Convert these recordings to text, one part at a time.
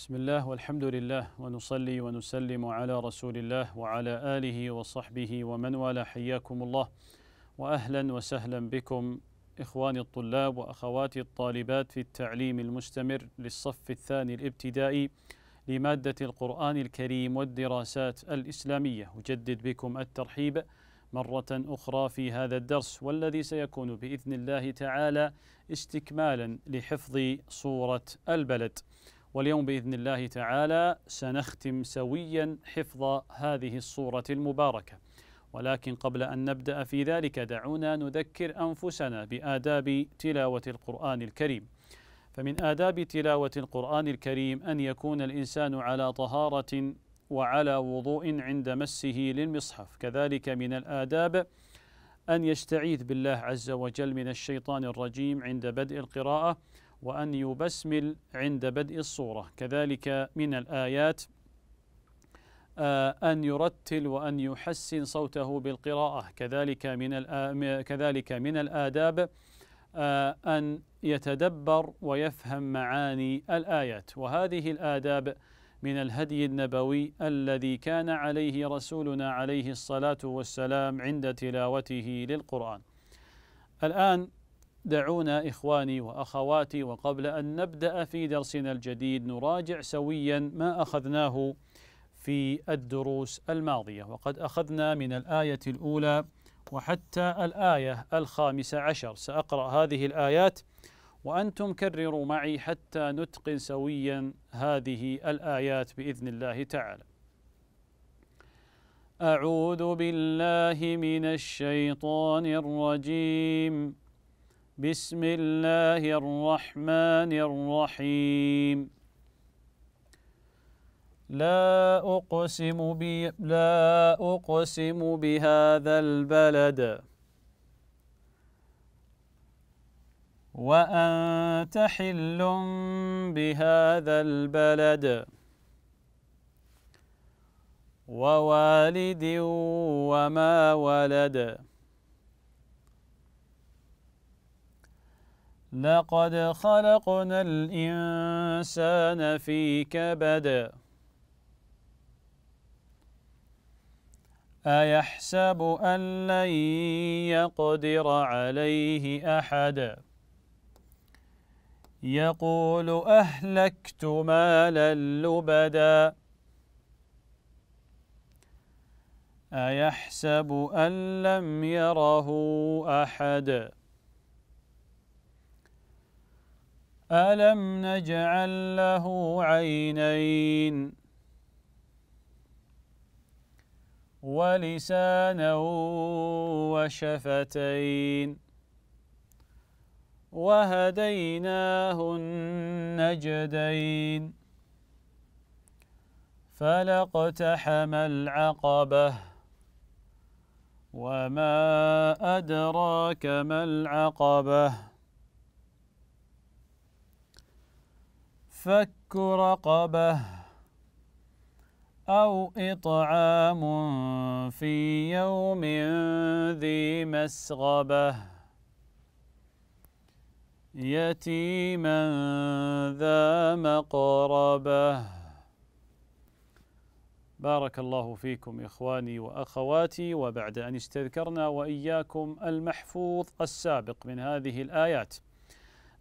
بسم الله والحمد لله ونصلي ونسلم على رسول الله وعلى آله وصحبه ومن والاه حياكم الله وأهلا وسهلا بكم إخواني الطلاب وأخواتي الطالبات في التعليم المستمر للصف الثاني الابتدائي لمادة القرآن الكريم والدراسات الإسلامية أجدد بكم الترحيب مرة أخرى في هذا الدرس والذي سيكون بإذن الله تعالى استكمالا لحفظ صورة البلد واليوم باذن الله تعالى سنختم سويا حفظ هذه الصوره المباركه ولكن قبل ان نبدا في ذلك دعونا نذكر انفسنا باداب تلاوه القران الكريم فمن آداب تلاوة القرآن الكريم أن يكون الإنسان على طهارة وعلى وضوء عند مسه للمصحف، كذلك من الآداب أن يستعيذ بالله عز وجل من الشيطان الرجيم عند بدء القراءة، وأن يبسمل عند بدء الصورة كذلك من الآيات آه، أن يرتل وأن يحسن صوته بالقراءة كذلك من كذلك من الآداب آه، أن يتدبر ويفهم معاني الآيات وهذه الآداب من الهدي النبوي الذي كان عليه رسولنا عليه الصلاة والسلام عند تلاوته للقرآن. الآن دعونا إخواني وأخواتي وقبل أن نبدأ في درسنا الجديد نراجع سويا ما أخذناه في الدروس الماضية وقد أخذنا من الآية الأولى وحتى الآية الخامسة عشر سأقرأ هذه الآيات وأنتم كرروا معي حتى نتقن سويا هذه الآيات بإذن الله تعالى أعوذ بالله من الشيطان الرجيم بسم الله الرحمن الرحيم لا أقسم بي لا أقسم بهذا البلد وأنت حل بهذا البلد ووالد وما ولد لقد خلقنا الإنسان في كبد أيحسب أن لن يقدر عليه أحد يقول أهلكت مالا لبدا أيحسب أن لم يره أحد ألم نجعل له عينين ولسانا وشفتين وهديناه النجدين فلاقتحم العقبة وما أدراك ما العقبة فك رقبة أو إطعام في يوم ذي مسغبة يتيما ذا مقربة بارك الله فيكم إخواني وأخواتي وبعد أن استذكرنا وإياكم المحفوظ السابق من هذه الآيات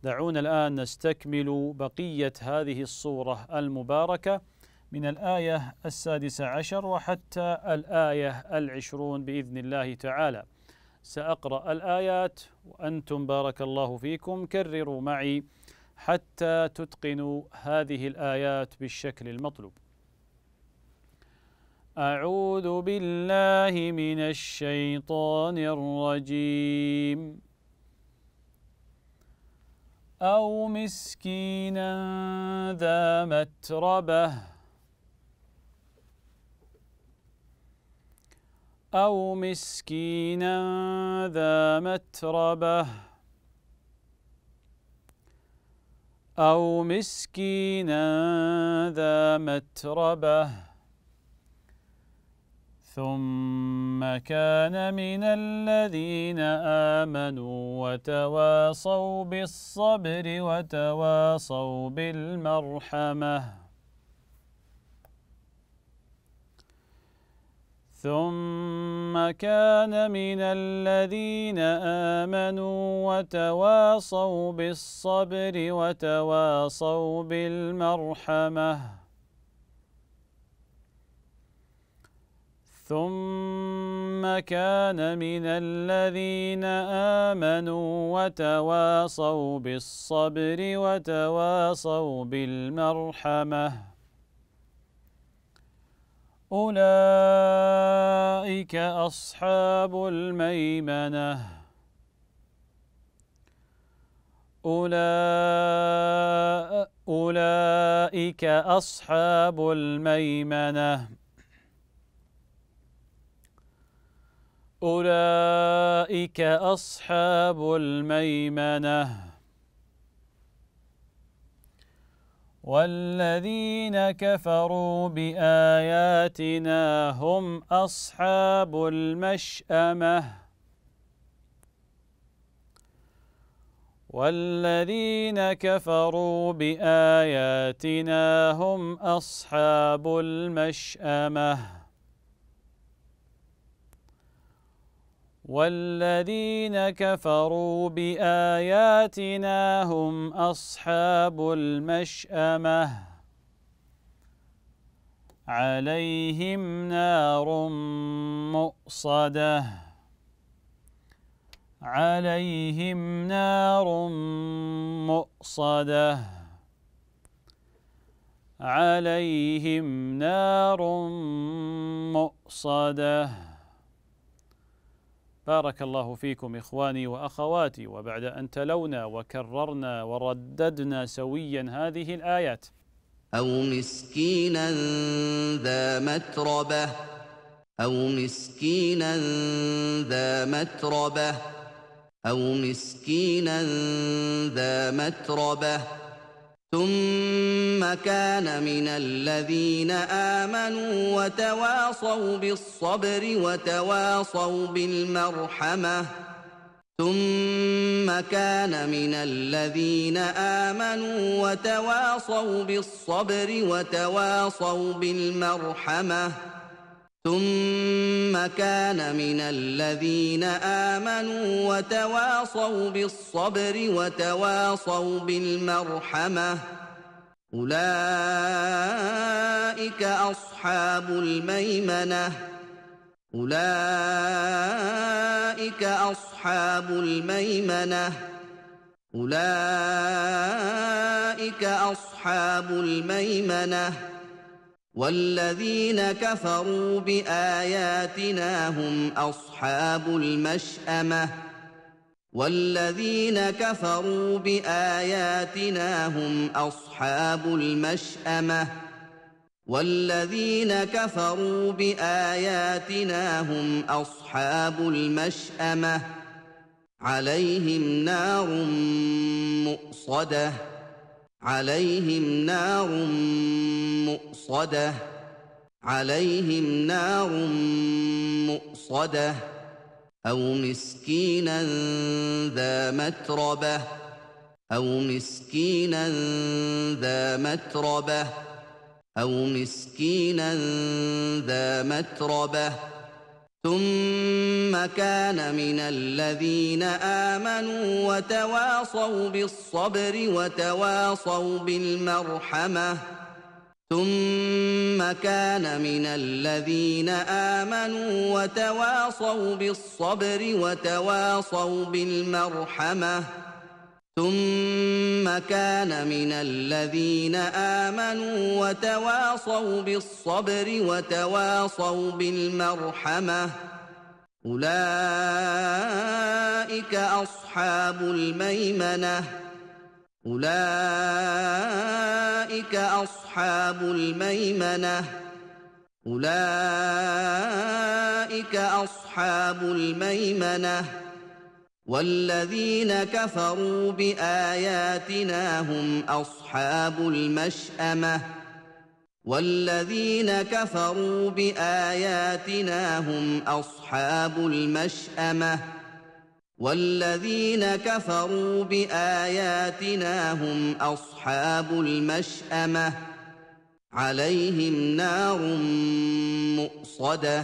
دعونا الآن نستكمل بقية هذه الصورة المباركة من الآية السادسة عشر وحتى الآية العشرون بإذن الله تعالى سأقرأ الآيات وأنتم بارك الله فيكم كرروا معي حتى تتقنوا هذه الآيات بالشكل المطلوب أعوذ بالله من الشيطان الرجيم أو مسكينا ذا متربة أو مسكينا ذا متربة أو مسكينا ذا متربة ثم كان من الذين آمنوا وتواصوا بالصبر وتواصوا بالمرحمة ثم كان من الذين آمنوا وتواصوا بالصبر وتواصوا بالمرحمة ثم كان من الذين آمنوا وتواصوا بالصبر وتواصوا بالمرحمة أولئك أصحاب الميمنة أولئك أصحاب الميمنة أولئك أصحاب الميمنة والذين كفروا بآياتنا هم أصحاب المشأمة والذين كفروا بآياتنا هم أصحاب المشأمة والذين كفروا بآياتنا هم أصحاب المشأمة عليهم نار مؤصدة عليهم نار مؤصده عليهم نار مؤصده بارك الله فيكم إخواني وأخواتي وبعد أن تلونا وكررنا ورددنا سويا هذه الآيات أو مسكينا ذا متربة أو مسكينا ذا متربة أو مسكينا ذا متربة ثم كان من الذين امنوا وتواصوا بالصبر وتواصوا بالمرحمه ثم كان من الذين امنوا وتواصوا بالصبر وتواصوا بالمرحمه ثم كان من الذين امنوا وتواصوا بالصبر وتواصوا بالمرحمه اولئك اصحاب الميمنه اولئك اصحاب الميمنه اولئك اصحاب الميمنه والذين كفروا باياتنا هم اصحاب المشامه والذين كفروا باياتنا هم اصحاب المشامه والذين كفروا باياتنا هم اصحاب المشامه عليهم نار مؤصده عليهم نار مؤصده مؤصده عليهم نار مؤصده او مسكينا ذا متربه او مسكينا ذا متربه او مسكينا ذا متربه ثم كان من الذين امنوا وتواصوا بالصبر وتواصوا بالمرحمه ثم كان من الذين امنوا وتواصوا بالصبر وتواصوا بالمرحمه ثم كان من الذين امنوا وتواصوا بالصبر وتواصوا بالمرحمه اولئك اصحاب الميمنه أولئك أصحاب الميمنة أولئك أصحاب الميمنة والذين كفروا بآياتنا هم أصحاب المشأمة والذين كفروا بآياتنا هم أصحاب المشأمة والذين كفروا باياتنا هم اصحاب المشامه عليهم نار مؤصده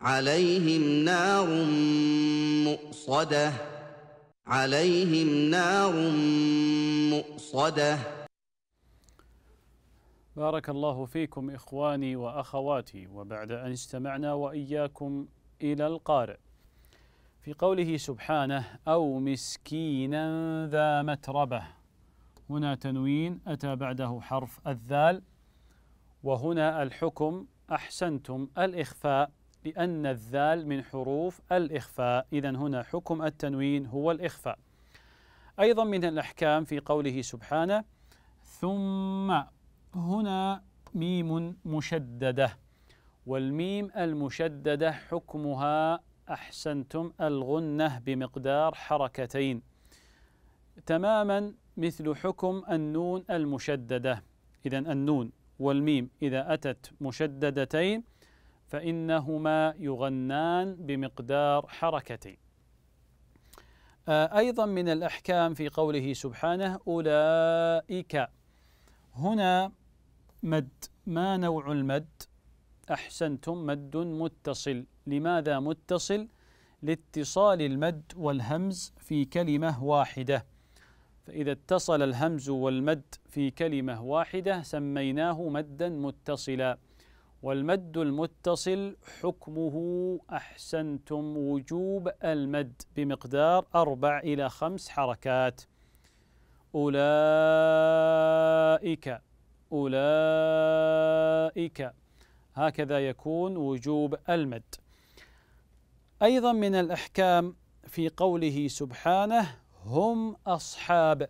عليهم نار مؤصده عليهم نار مؤصده بارك الله فيكم اخواني واخواتي وبعد ان اجتمعنا واياكم الى القارئ في قوله سبحانه أو مسكينا ذا متربة هنا تنوين أتى بعده حرف الذال وهنا الحكم أحسنتم الإخفاء لأن الذال من حروف الإخفاء إذا هنا حكم التنوين هو الإخفاء أيضا من الأحكام في قوله سبحانه ثم هنا ميم مشددة والميم المشددة حكمها أحسنتم الغنة بمقدار حركتين تماما مثل حكم النون المشددة إذا النون والميم إذا أتت مشددتين فإنهما يغنان بمقدار حركتين آه، أيضا من الأحكام في قوله سبحانه أولئك هنا مد ما نوع المد أحسنتم مد متصل لماذا متصل؟ لاتصال المد والهمز في كلمة واحدة فإذا اتصل الهمز والمد في كلمة واحدة سميناه مدا متصلا والمد المتصل حكمه أحسنتم وجوب المد بمقدار أربع إلى خمس حركات أولئك أولئك هكذا يكون وجوب المد أيضا من الأحكام في قوله سبحانه هم أصحاب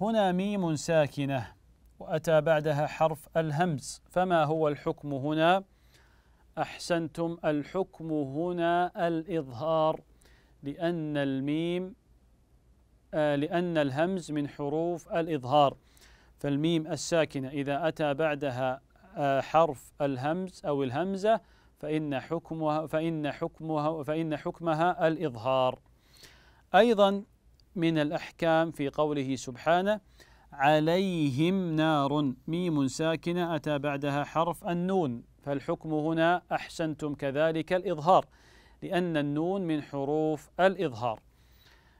هنا ميم ساكنة وأتى بعدها حرف الهمز فما هو الحكم هنا؟ أحسنتم الحكم هنا الإظهار لأن الميم آه، لأن الهمز من حروف الإظهار فالميم الساكنة إذا أتى بعدها حرف الهمز أو الهمزة فإن حكمها فإن حكمها فإن حكمها الإظهار أيضا من الأحكام في قوله سبحانه عليهم نار ميم ساكنة أتى بعدها حرف النون فالحكم هنا أحسنتم كذلك الإظهار لأن النون من حروف الإظهار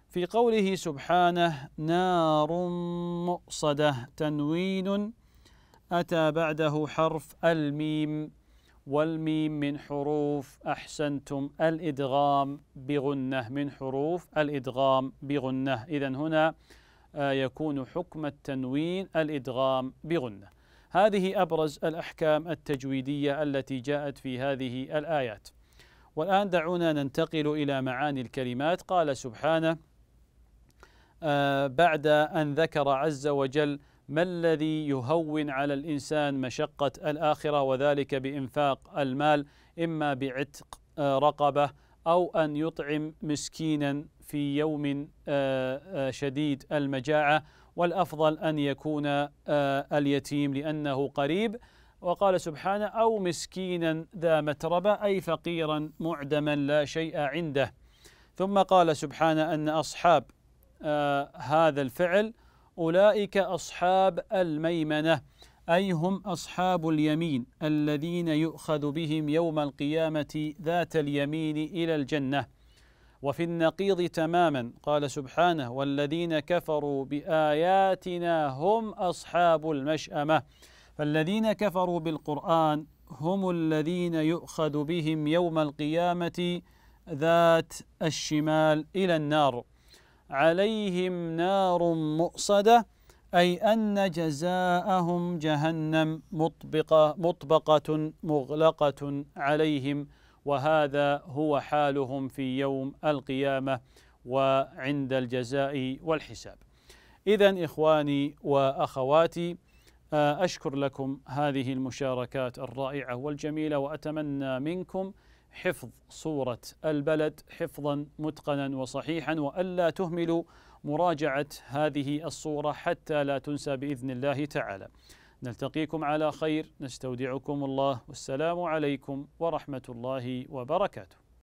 في قوله سبحانه نار مؤصدة تنوين أتى بعده حرف الميم والميم من حروف أحسنتم الإدغام بغنة من حروف الإدغام بغنة إذا هنا آه، يكون حكم التنوين الإدغام بغنة هذه أبرز الأحكام التجويدية التي جاءت في هذه الآيات والآن دعونا ننتقل إلى معاني الكلمات قال سبحانه آه، بعد أن ذكر عز وجل ما الذي يهون على الانسان مشقه الاخره وذلك بانفاق المال اما بعتق آه، رقبه او ان يطعم مسكينا في يوم آه، آه، شديد المجاعه والافضل ان يكون اليتيم لانه قريب وقال سبحانه او مسكينا ذا متربه اي فقيرا معدما لا شيء عنده ثم قال سبحانه ان اصحاب هذا الفعل أولئك أصحاب الميمنة أي هم أصحاب اليمين الذين يؤخذ بهم يوم القيامة ذات اليمين إلى الجنة وفي النقيض تماما قال سبحانه والذين كفروا بآياتنا هم أصحاب المشأمة فالذين كفروا بالقرآن هم الذين يؤخذ بهم يوم القيامة ذات الشمال إلى النار عليهم نار مؤصده اي ان جزاءهم جهنم مطبقه مطبقه مغلقه عليهم وهذا هو حالهم في يوم القيامه وعند الجزاء والحساب. اذا اخواني واخواتي آه، اشكر لكم هذه المشاركات الرائعه والجميله واتمنى منكم حفظ صورة البلد حفظا متقنا وصحيحا وألا تهملوا مراجعة هذه الصورة حتى لا تنسى بإذن الله تعالى نلتقيكم على خير نستودعكم الله والسلام عليكم ورحمة الله وبركاته